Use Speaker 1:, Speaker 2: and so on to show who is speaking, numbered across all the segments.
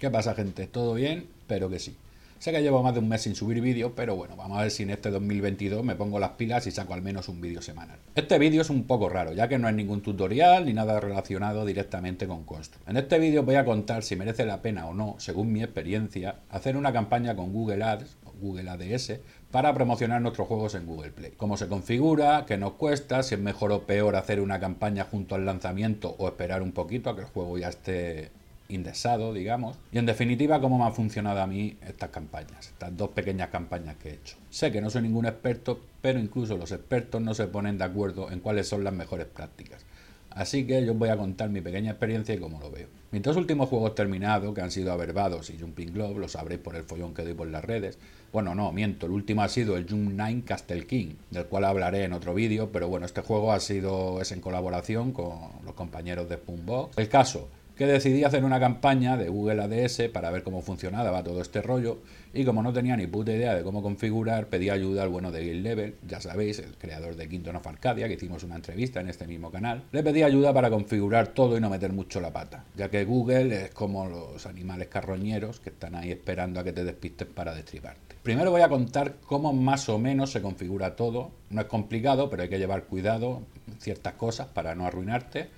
Speaker 1: ¿Qué pasa, gente? ¿Todo bien? Pero que sí. Sé que llevo más de un mes sin subir vídeos, pero bueno, vamos a ver si en este 2022 me pongo las pilas y saco al menos un vídeo semanal. Este vídeo es un poco raro, ya que no es ningún tutorial ni nada relacionado directamente con Construct. En este vídeo voy a contar si merece la pena o no, según mi experiencia, hacer una campaña con Google Ads, o Google ADS, para promocionar nuestros juegos en Google Play. Cómo se configura, qué nos cuesta, si es mejor o peor hacer una campaña junto al lanzamiento o esperar un poquito a que el juego ya esté indexado, digamos. Y en definitiva, cómo me han funcionado a mí estas campañas, estas dos pequeñas campañas que he hecho. Sé que no soy ningún experto, pero incluso los expertos no se ponen de acuerdo en cuáles son las mejores prácticas. Así que yo os voy a contar mi pequeña experiencia y cómo lo veo. Mis dos últimos juegos terminados, que han sido Averbados y Jumping Globe, lo sabréis por el follón que doy por las redes. Bueno, no, miento, el último ha sido el Jump 9 Castle King, del cual hablaré en otro vídeo, pero bueno, este juego ha sido, es en colaboración con los compañeros de Spoonbox. El caso, que decidí hacer una campaña de Google ADS para ver cómo funcionaba todo este rollo y como no tenía ni puta idea de cómo configurar, pedí ayuda al bueno de Gil Level, ya sabéis, el creador de Quinto of Arcadia, que hicimos una entrevista en este mismo canal. Le pedí ayuda para configurar todo y no meter mucho la pata, ya que Google es como los animales carroñeros que están ahí esperando a que te despistes para destriparte. Primero voy a contar cómo más o menos se configura todo. No es complicado, pero hay que llevar cuidado en ciertas cosas para no arruinarte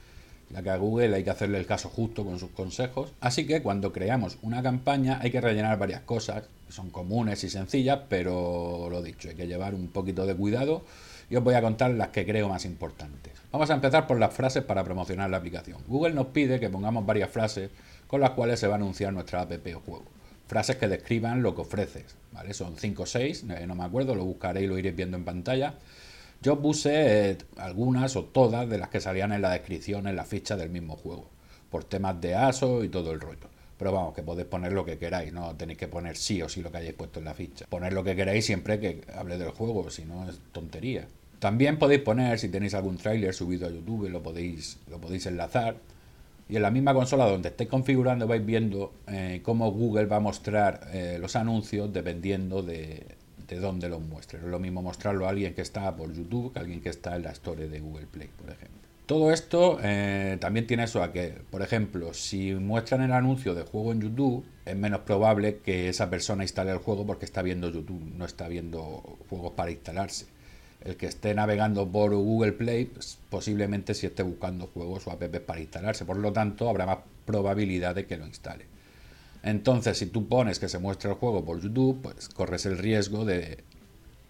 Speaker 1: ya que a Google hay que hacerle el caso justo con sus consejos. Así que cuando creamos una campaña hay que rellenar varias cosas, que son comunes y sencillas, pero lo dicho, hay que llevar un poquito de cuidado y os voy a contar las que creo más importantes. Vamos a empezar por las frases para promocionar la aplicación. Google nos pide que pongamos varias frases con las cuales se va a anunciar nuestra app o juego. Frases que describan lo que ofreces, Son 5 o 6, eh, no me acuerdo, lo buscaré y lo iré viendo en pantalla. Yo puse eh, algunas o todas de las que salían en la descripción, en la ficha del mismo juego, por temas de ASO y todo el rollo. Pero vamos, que podéis poner lo que queráis, no tenéis que poner sí o sí lo que hayáis puesto en la ficha. Poner lo que queráis siempre que hable del juego, si no es tontería. También podéis poner, si tenéis algún tráiler subido a YouTube, lo podéis, lo podéis enlazar. Y en la misma consola donde estéis configurando vais viendo eh, cómo Google va a mostrar eh, los anuncios dependiendo de, de dónde lo muestre Es lo mismo mostrarlo a alguien que está por YouTube que a alguien que está en la Store de Google Play, por ejemplo. Todo esto eh, también tiene eso a que, por ejemplo, si muestran el anuncio de juego en YouTube, es menos probable que esa persona instale el juego porque está viendo YouTube, no está viendo juegos para instalarse. El que esté navegando por Google Play, pues, posiblemente si esté buscando juegos o apps para instalarse, por lo tanto habrá más probabilidad de que lo instale. Entonces, si tú pones que se muestre el juego por YouTube, pues corres el riesgo de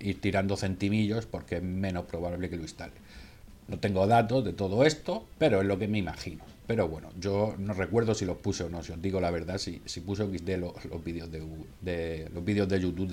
Speaker 1: ir tirando centimillos porque es menos probable que lo instale. No tengo datos de todo esto, pero es lo que me imagino. Pero bueno, yo no recuerdo si los puse o no, si os digo la verdad, si, puse o quité los, los vídeos de, los vídeos de YouTube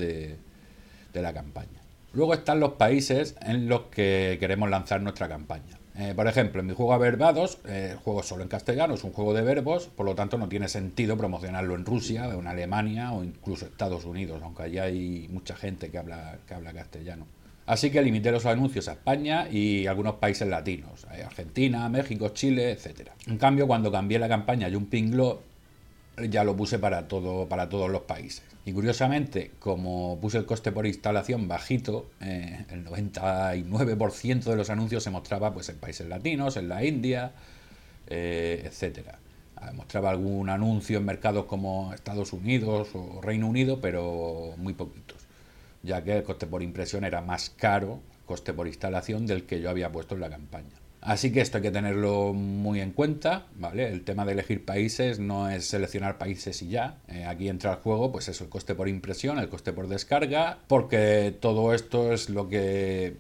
Speaker 1: de la campaña. Luego están los países en los que queremos lanzar nuestra campaña. Eh, por ejemplo, en mi juego a Verbados, el eh, juego solo en castellano, es un juego de verbos, por lo tanto no tiene sentido promocionarlo en Rusia, en Alemania o incluso Estados Unidos, aunque allí hay mucha gente que habla, que habla castellano. Así que limité los anuncios a España y algunos países latinos, eh, Argentina, México, Chile, etc. En cambio, cuando cambié la campaña un pinglo ya lo puse para, todo, para todos los países. Y curiosamente, como puse el coste por instalación bajito, eh, el 99% de los anuncios se mostraba pues, en países latinos, en la India, eh, etcétera. Ah, mostraba algún anuncio en mercados como Estados Unidos o Reino Unido, pero muy poquitos, ya que el coste por impresión era más caro, coste por instalación, del que yo había puesto en la campaña. Así que esto hay que tenerlo muy en cuenta, ¿vale? El tema de elegir países no es seleccionar países y ya. Eh, aquí entra el juego, pues el coste por impresión, el coste por descarga, porque todo esto es lo que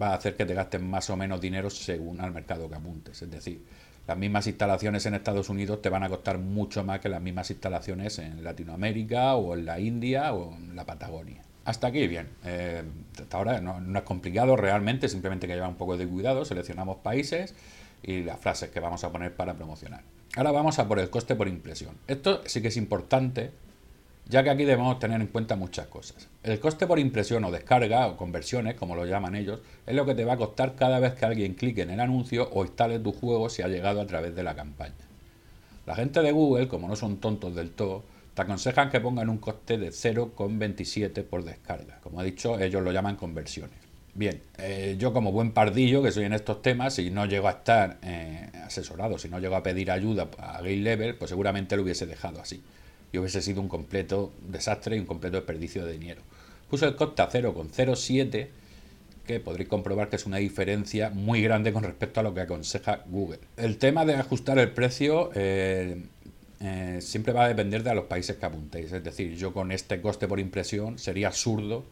Speaker 1: va a hacer que te gastes más o menos dinero según el mercado que apuntes. Es decir, las mismas instalaciones en Estados Unidos te van a costar mucho más que las mismas instalaciones en Latinoamérica o en la India o en la Patagonia. Hasta aquí, bien. Eh, hasta ahora no, no, es complicado realmente, simplemente hay que llevar un poco de cuidado. Seleccionamos países y las frases que vamos a poner para promocionar. Ahora vamos a por el coste por impresión. Esto sí que es importante, ya que aquí debemos tener en cuenta muchas cosas. El coste por impresión o descarga o conversiones, como lo llaman ellos, es lo que te va a costar cada vez que alguien clique en el anuncio o instale tu juego si ha llegado a través de la campaña. La gente de Google, como no son tontos del todo, aconsejan que pongan un coste de 0,27 por descarga. Como he dicho, ellos lo llaman conversiones. Bien, eh, yo como buen pardillo que soy en estos temas, si no llego a estar eh, asesorado, si no llego a pedir ayuda a Gay Level, pues seguramente lo hubiese dejado así. Y hubiese sido un completo desastre y un completo desperdicio de dinero. Puso el coste a 0,07, que podréis comprobar que es una diferencia muy grande con respecto a lo que aconseja Google. El tema de ajustar el precio... Eh, eh, siempre va a depender de los países que apuntéis. Es decir, yo con este coste por impresión sería absurdo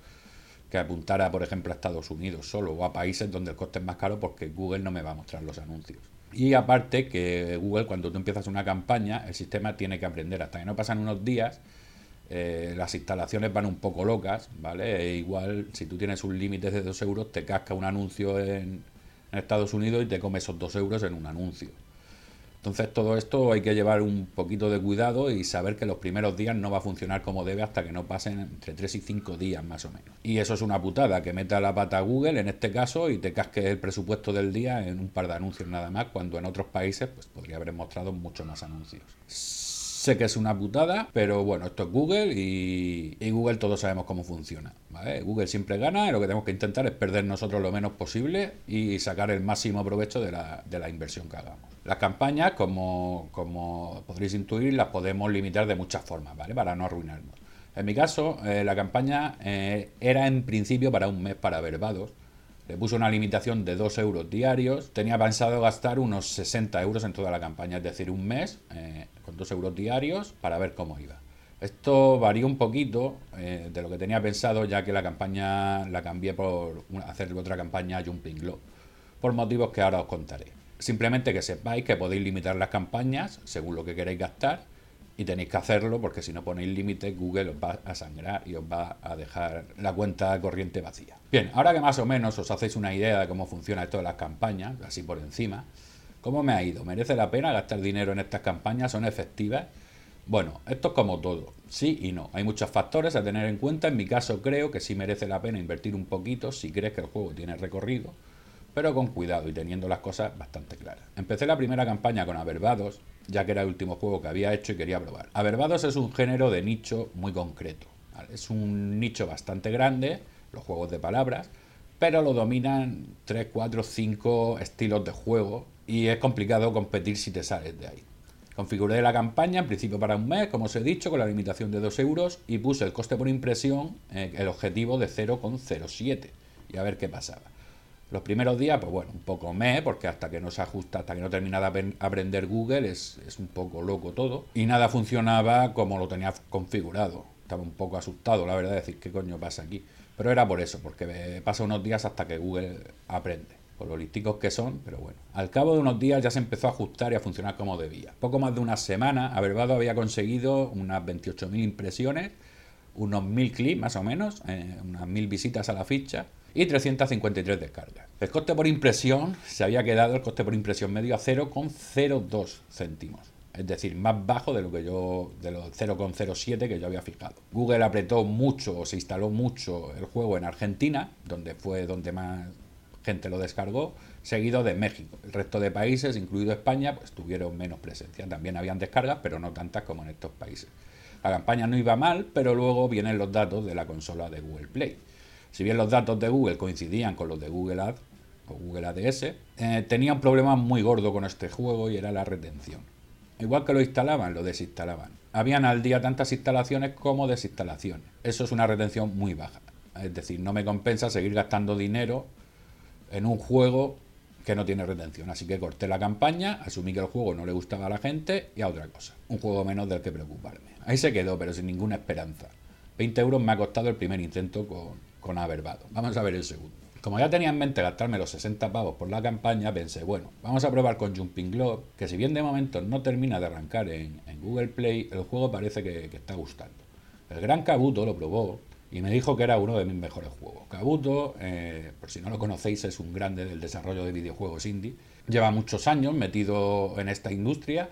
Speaker 1: que apuntara, por ejemplo, a Estados Unidos solo o a países donde el coste es más caro porque Google no me va a mostrar los anuncios. Y aparte que Google, cuando tú empiezas una campaña, el sistema tiene que aprender. Hasta que no pasan unos días, eh, las instalaciones van un poco locas, ¿vale? E igual, si tú tienes un límite de 2 euros, te casca un anuncio en, en Estados Unidos y te come esos 2 euros en un anuncio. Entonces todo esto hay que llevar un poquito de cuidado y saber que los primeros días no va a funcionar como debe hasta que no pasen entre 3 y 5 días más o menos. Y eso es una putada, que meta la pata Google en este caso y te casques el presupuesto del día en un par de anuncios nada más, cuando en otros países pues, podría haber mostrado muchos más anuncios Sé que es una putada, pero bueno, esto es Google y, en Google todos sabemos cómo funciona. Google siempre gana y lo que tenemos que intentar es perder nosotros lo menos posible y sacar el máximo provecho de la, inversión que hagamos. Las campañas, como, podréis intuir, las podemos limitar de muchas formas, ¿vale? Para no arruinarnos. En mi caso, eh, la campaña eh, era en principio para un mes para verbados. Le puso una limitación de 2 euros diarios. Tenía pensado gastar unos 60 euros en toda la campaña, es decir, un mes eh, con 2 euros diarios para ver cómo iba. Esto varía un poquito eh, de lo que tenía pensado, ya que la campaña la cambié por hacer otra campaña Jumping Glow, por motivos que ahora os contaré. Simplemente que sepáis que podéis limitar las campañas según lo que queréis gastar y tenéis que hacerlo porque si no ponéis límites Google os va a sangrar y os va a dejar la cuenta corriente vacía. Bien, ahora que más o menos os hacéis una idea de cómo funciona esto de las campañas, así por encima, ¿cómo me ha ido? ¿Merece la pena gastar dinero en estas campañas? ¿Son efectivas? Bueno, esto es como todo, sí y no. Hay muchos factores a tener en cuenta. En mi caso creo que sí merece la pena invertir un poquito si crees que el juego tiene recorrido, pero con cuidado y teniendo las cosas bastante claras. Empecé la primera campaña con Averbados, ya que era el último juego que había hecho y quería probar. Averbados es un género de nicho muy concreto. Es un nicho bastante grande, los juegos de palabras, pero lo dominan 3, 4, 5 estilos de juego y es complicado competir si te sales de ahí. Configuré la campaña en principio para un mes, como os he dicho, con la limitación de 2 euros y puse el coste por impresión, eh, el objetivo de 0,07 y a ver qué pasaba. Los primeros días, pues bueno, un poco meh, porque hasta que no se ajusta, hasta que no termina de aprender Google, es, es un poco loco todo. Y nada funcionaba como lo tenía configurado. Estaba un poco asustado, la verdad, decir, ¿qué coño pasa aquí? Pero era por eso, porque pasa unos días hasta que Google aprende por lo listicos que son, pero bueno. Al cabo de unos días ya se empezó a ajustar y a funcionar como debía. Poco más de una semana, Averbado había conseguido unas 28.000 impresiones, unos 1.000 clics más o menos, eh, unas 1.000 visitas a la ficha, y 353 descargas. El coste por impresión se había quedado el coste por impresión medio a 0,02 céntimos. Es decir, más bajo de lo que yo, de los 0,07 que yo había fijado. Google apretó mucho, o se instaló mucho el juego en Argentina, donde fue donde más gente lo descargó, seguido de México. El resto de países, incluido España, pues tuvieron menos presencia. También habían descargas, pero no tantas como en estos países. La campaña no iba mal, pero luego vienen los datos de la consola de Google Play. Si bien los datos de Google coincidían con los de Google Ads o Google ADS, eh, tenía un problema muy gordo con este juego y era la retención. Igual que lo instalaban, lo desinstalaban. Habían al día tantas instalaciones como desinstalaciones. Eso es una retención muy baja. Es decir, no me compensa seguir gastando dinero en un juego que no tiene retención. Así que corté la campaña, asumí que el juego no le gustaba a la gente y a otra cosa. Un juego menos del que preocuparme. Ahí se quedó, pero sin ninguna esperanza. 20 euros me ha costado el primer intento con, con Averbado. Vamos a ver el segundo. Como ya tenía en mente gastarme los 60 pavos por la campaña, pensé, bueno, vamos a probar con Jumping Globe, que si bien de momento no termina de arrancar en, Google Play, el juego parece que, está gustando. El gran Kabuto lo probó y me dijo que era uno de mis mejores juegos. Kabuto, eh, por si no lo conocéis, es un grande del desarrollo de videojuegos indie. Lleva muchos años metido en esta industria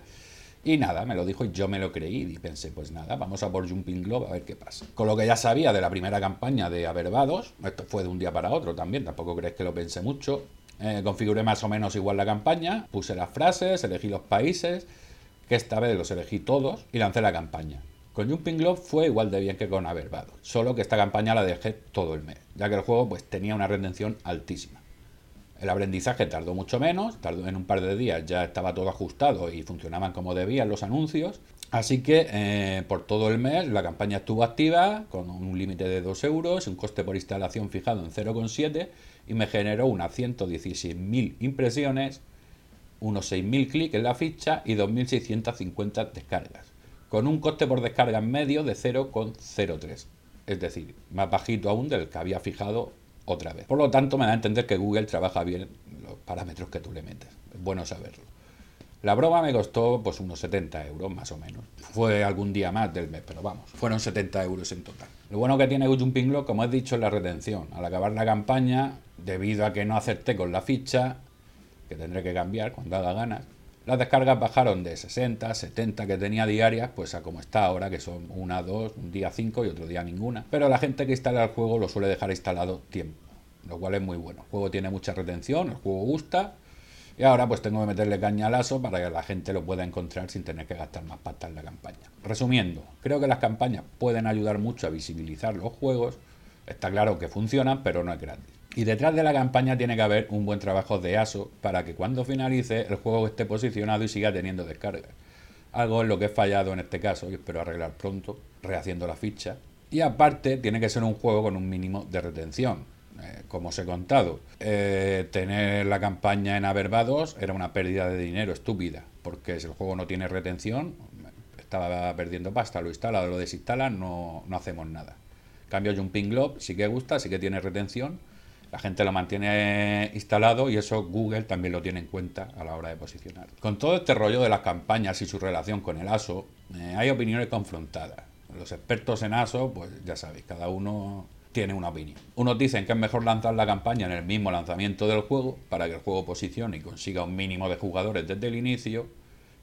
Speaker 1: y nada, me lo dijo y yo me lo creí y pensé, pues nada, vamos a por Jumping Globe a ver qué pasa. Con lo que ya sabía de la primera campaña de Averbados, esto fue de un día para otro también, tampoco crees que lo pensé mucho, eh, configuré más o menos igual la campaña, puse las frases, elegí los países, que esta vez los elegí todos y lancé la campaña. Con Jumping Globe fue igual de bien que con Averbados, solo que esta campaña la dejé todo el mes, ya que el juego pues tenía una retención altísima. El aprendizaje tardó mucho menos, tardó en un par de días ya estaba todo ajustado y funcionaban como debían los anuncios. Así que eh, por todo el mes la campaña estuvo activa con un límite de 2 euros, un coste por instalación fijado en 0,7 y me generó unas 116.000 impresiones, unos 6.000 clics en la ficha y 2.650 descargas, con un coste por descarga en medio de 0,03, es decir, más bajito aún del que había fijado otra vez. Por lo tanto, me da a entender que Google trabaja bien los parámetros que tú le metes. Es bueno saberlo. La broma me costó pues unos 70 euros más o menos. Fue algún día más del mes, pero vamos, fueron 70 euros en total. Lo bueno que tiene Jumping como he dicho, es la retención. Al acabar la campaña, debido a que no acerté con la ficha, que tendré que cambiar cuando haga ganas, las descargas bajaron de 60, 70 que tenía diarias, pues a como está ahora, que son una, dos, un día cinco y otro día ninguna. Pero la gente que instala el juego lo suele dejar instalado tiempo, lo cual es muy bueno. El juego tiene mucha retención, el juego gusta. Y ahora pues tengo que meterle caña al aso para que la gente lo pueda encontrar sin tener que gastar más pasta en la campaña. Resumiendo, creo que las campañas pueden ayudar mucho a visibilizar los juegos Está claro que funcionan, pero no es gratis. Y detrás de la campaña tiene que haber un buen trabajo de ASO para que cuando finalice el juego esté posicionado y siga teniendo descargas. Algo en lo que he fallado en este caso y espero arreglar pronto, rehaciendo la ficha. Y aparte, tiene que ser un juego con un mínimo de retención. Eh, como os he contado, eh, tener la campaña en Averbados era una pérdida de dinero estúpida, porque si el juego no tiene retención, estaba perdiendo pasta, lo instala, lo desinstala, no hacemos nada cambio Jumping Globe sí que gusta, sí que tiene retención, la gente lo mantiene instalado y eso Google también lo tiene en cuenta a la hora de posicionar. Con todo este rollo de las campañas y su relación con el ASO, eh, hay opiniones confrontadas. Los expertos en ASO, pues ya sabéis, cada uno tiene una opinión. Unos dicen que es mejor lanzar la campaña en el mismo lanzamiento del juego para que el juego posicione y consiga un mínimo de jugadores desde el inicio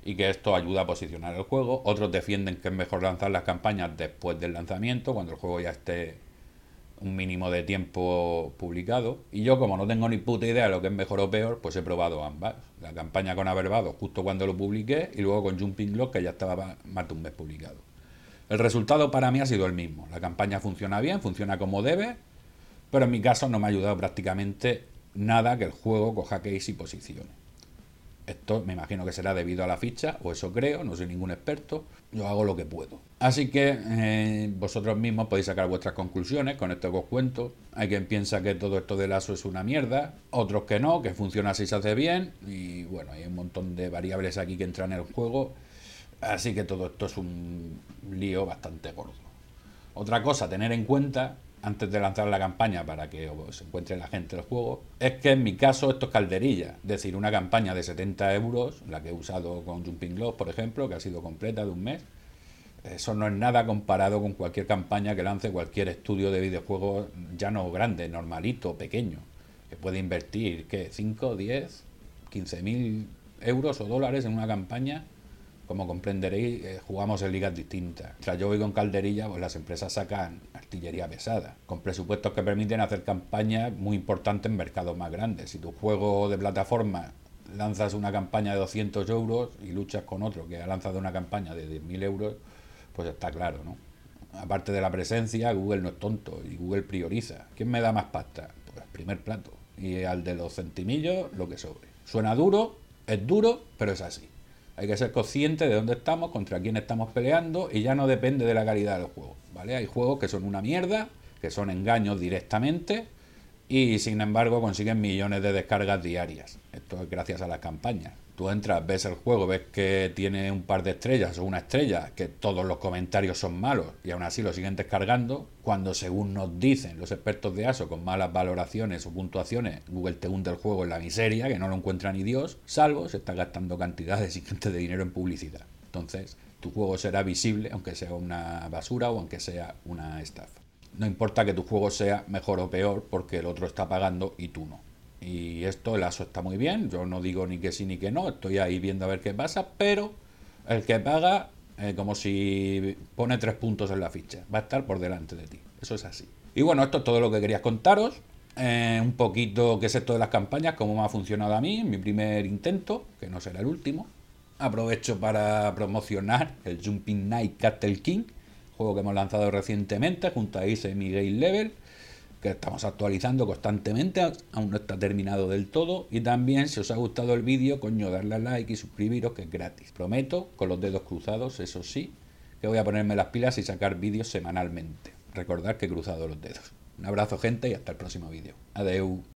Speaker 1: y que esto ayuda a posicionar el juego. Otros defienden que es mejor lanzar las campañas después del lanzamiento, cuando el juego ya esté un mínimo de tiempo publicado. Y yo, como no tengo ni puta idea de lo que es mejor o peor, pues he probado ambas. La campaña con Averbado justo cuando lo publiqué y luego con Jumping Lock, que ya estaba más de un mes publicado. El resultado para mí ha sido el mismo. La campaña funciona bien, funciona como debe, pero en mi caso no me ha ayudado prácticamente nada que el juego coja case y posicione. Esto me imagino que será debido a la ficha, o eso creo, no soy ningún experto, yo hago lo que puedo. Así que eh, vosotros mismos podéis sacar vuestras conclusiones con esto que os cuento. Hay quien piensa que todo esto de lazo es una mierda, otros que no, que funciona si se hace bien, y bueno, hay un montón de variables aquí que entran en el juego, así que todo esto es un lío bastante gordo. Otra cosa a tener en cuenta antes de lanzar la campaña para que se encuentre la gente el juego, es que en mi caso esto es calderilla, es decir, una campaña de 70 euros, la que he usado con Jumping Lost, por ejemplo, que ha sido completa de un mes, eso no es nada comparado con cualquier campaña que lance cualquier estudio de videojuegos, ya no grande, normalito, pequeño, que puede invertir, ¿qué? 5, 10, 15 mil euros o dólares en una campaña como comprenderéis, eh, jugamos en ligas distintas. Mientras yo voy con calderilla, pues las empresas sacan artillería pesada, con presupuestos que permiten hacer campañas muy importantes en mercados más grandes. Si tu juego de plataforma lanzas una campaña de 200 euros y luchas con otro que ha lanzado una campaña de 10.000 euros, pues está claro, ¿no? Aparte de la presencia, Google no es tonto y Google prioriza. ¿Quién me da más pasta? Pues primer plato. Y al de los centimillos, lo que sobre. Suena duro, es duro, pero es así. Hay que ser consciente de dónde estamos, contra quién estamos peleando y ya no depende de la calidad del juego. ¿vale? Hay juegos que son una mierda, que son engaños directamente y sin embargo consiguen millones de descargas diarias. Esto es gracias a las campañas tú entras, ves el juego, ves que tiene un par de estrellas o una estrella, que todos los comentarios son malos y aún así lo siguen descargando, cuando según nos dicen los expertos de ASO con malas valoraciones o puntuaciones, Google te hunde el juego en la miseria, que no lo encuentra ni Dios, salvo se está gastando cantidades cantidades de dinero en publicidad. Entonces, tu juego será visible, aunque sea una basura o aunque sea una estafa. No importa que tu juego sea mejor o peor, porque el otro está pagando y tú no. Y esto, el ASO está muy bien, yo no digo ni que sí ni que no, estoy ahí viendo a ver qué pasa, pero el que paga, eh, como si pone tres puntos en la ficha, va a estar por delante de ti, eso es así. Y bueno, esto es todo lo que quería contaros, eh, un poquito qué es esto de las campañas, cómo me ha funcionado a mí mi primer intento, que no será el último. Aprovecho para promocionar el Jumping Night Castle King, juego que hemos lanzado recientemente junto a y Miguel Level que estamos actualizando constantemente, aún no está terminado del todo. Y también, si os ha gustado el vídeo, coño, darle a like y suscribiros, que es gratis. Prometo, con los dedos cruzados, eso sí, que voy a ponerme las pilas y sacar vídeos semanalmente. Recordad que he cruzado los dedos. Un abrazo, gente, y hasta el próximo vídeo. Adeu.